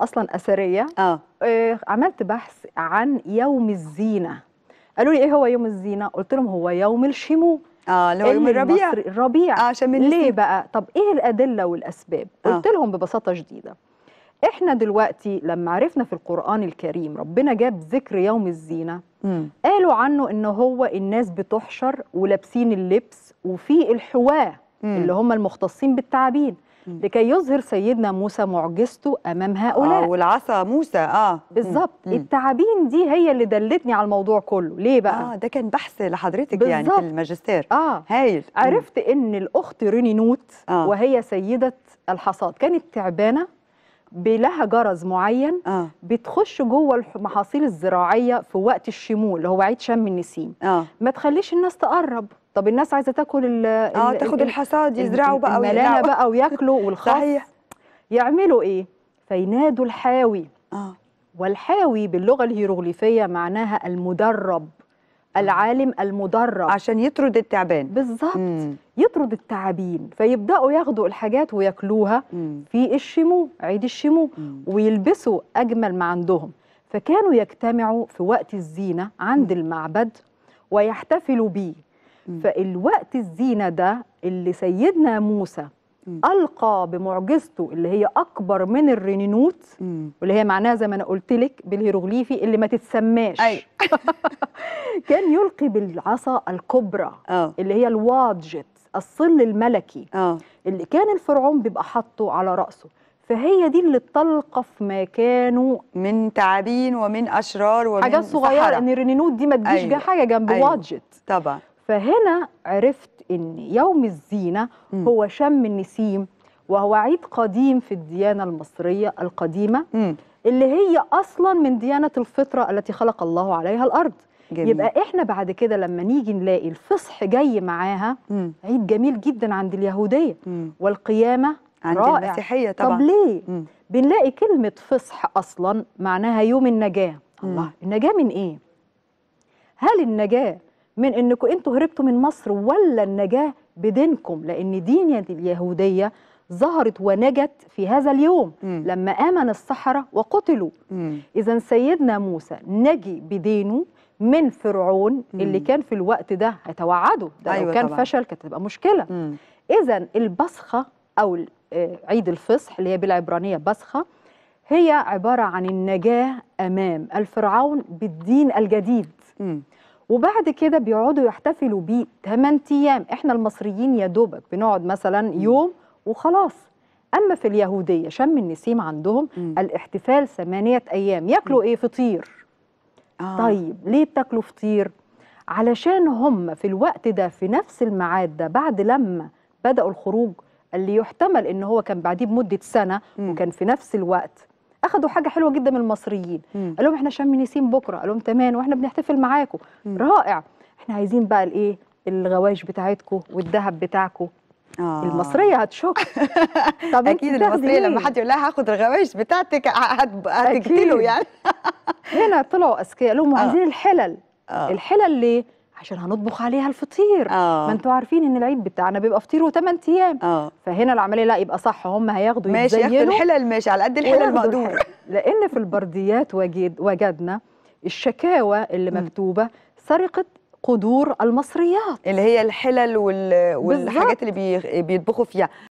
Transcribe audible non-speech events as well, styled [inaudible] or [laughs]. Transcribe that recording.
اصلا اثريه آه. اه عملت بحث عن يوم الزينه قالوا لي ايه هو يوم الزينه قلت لهم هو يوم الشمو اه اللي هو يوم الربيع الربيع اه عشان ليه بقى طب ايه الادله والاسباب آه. قلت لهم ببساطه شديده احنا دلوقتي لما عرفنا في القرآن الكريم ربنا جاب ذكر يوم الزينة م. قالوا عنه ان هو الناس بتحشر ولابسين اللبس وفي الحواة م. اللي هم المختصين بالتعابين لكي يظهر سيدنا موسى معجزته امام هؤلاء آه والعصا موسى اه بالظبط التعابين دي هي اللي دلتني على الموضوع كله ليه بقى اه ده كان بحث لحضرتك بالزبط. يعني في الماجستير اه هايل عرفت ان الاخت نوت آه. وهي سيده الحصاد كانت تعبانه لها جرز معين آه. بتخش جوه المحاصيل الزراعيه في وقت الشمول اللي هو عيد شم النسيم آه. ما تخليش الناس تقرب طب الناس عايزه تاكل ال اه تاخد الحصاد يزرعوا بقى ويلعبوا بقى وياكلوا [laughs] والخاص يعملوا ايه فينادوا الحاوي اه والحاوي باللغه الهيروغليفيه معناها المدرب آه. العالم المدرب عشان يطرد التعبان بالظبط يطرد التعابين فيبداوا ياخدوا الحاجات وياكلوها مم. في الشمو عيد الشمو مم. ويلبسوا اجمل ما عندهم فكانوا يجتمعوا في وقت الزينه عند مم. المعبد ويحتفلوا بيه فالوقت الزينه ده اللي سيدنا موسى القى بمعجزته اللي هي اكبر من الرنينوت واللي هي معناها زي ما انا قلت لك بالهيروغليفي اللي ما تتسماش أي. [laughs] كان يلقي بالعصا الكبرى أوه. اللي هي الواجت الصل الملكي أوه. اللي كان الفرعون بيبقى حاطه على راسه فهي دي اللي تلقف ما كانوا من تعابين ومن اشرار ومن حاجات صغيره ان الرنينوت دي ما تجيش أيوة. حاجه جنب أيوة. واجت طبعا فهنا عرفت ان يوم الزينه م. هو شم النسيم وهو عيد قديم في الديانه المصريه القديمه م. اللي هي اصلا من ديانه الفطره التي خلق الله عليها الارض جميل. يبقى احنا بعد كده لما نيجي نلاقي الفصح جاي معاها م. عيد جميل جدا عند اليهوديه م. والقيامه عند رائع. المسيحيه طبعا طب ليه م. بنلاقي كلمه فصح اصلا معناها يوم النجاه الله النجاه من ايه هل النجاه من انكم انتوا هربتوا من مصر ولا النجاه بدينكم لان دين اليهوديه ظهرت ونجت في هذا اليوم م. لما امن السحره وقتلوا اذا سيدنا موسى نجي بدينه من فرعون م. اللي كان في الوقت ده هيتوعده ده أيوة لو كان طبعا. فشل كانت تبقى مشكله اذا البصخه او آه، عيد الفصح اللي هي بالعبرانيه بصخه هي عباره عن النجاه امام الفرعون بالدين الجديد م. وبعد كده بيقعدوا يحتفلوا بيه 8 ايام احنا المصريين يا دوبك بنقعد مثلا يوم وخلاص اما في اليهوديه شم النسيم عندهم م. الاحتفال ثمانيه ايام ياكلوا م. ايه فطير آه. طيب ليه بتاكلوا فطير علشان هم في الوقت ده في نفس الميعاد ده بعد لما بداوا الخروج اللي يحتمل ان هو كان بعديه بمده سنه م. وكان في نفس الوقت اخدوا حاجه حلوه جدا من المصريين قال لهم احنا نسيم بكره قال لهم تمام واحنا بنحتفل معاكم رائع احنا عايزين بقى الايه الغواش بتاعتكم والذهب بتاعكم آه. المصريه هتشك [laughs] طب اكيد المصريه لما حد يقول لها هاخد الغواش بتاعتك هتقتله يعني [laughs] هنا طلعوا اذكياء لهم آه. عايزين الحلل آه. الحلل ليه عشان هنطبخ عليها الفطير آه. ما انتوا عارفين ان العيد بتاعنا بيبقى فطير وثمان ايام آه. فهنا العمليه لا يبقى صح هم هياخدوا ماشي ياخدوا الحلل ماشي على قد الحلل المقدور لان في البرديات وجد وجدنا الشكاوى اللي مكتوبه سرقه قدور المصريات اللي هي الحلل وال... والحاجات اللي بي... بيطبخوا فيها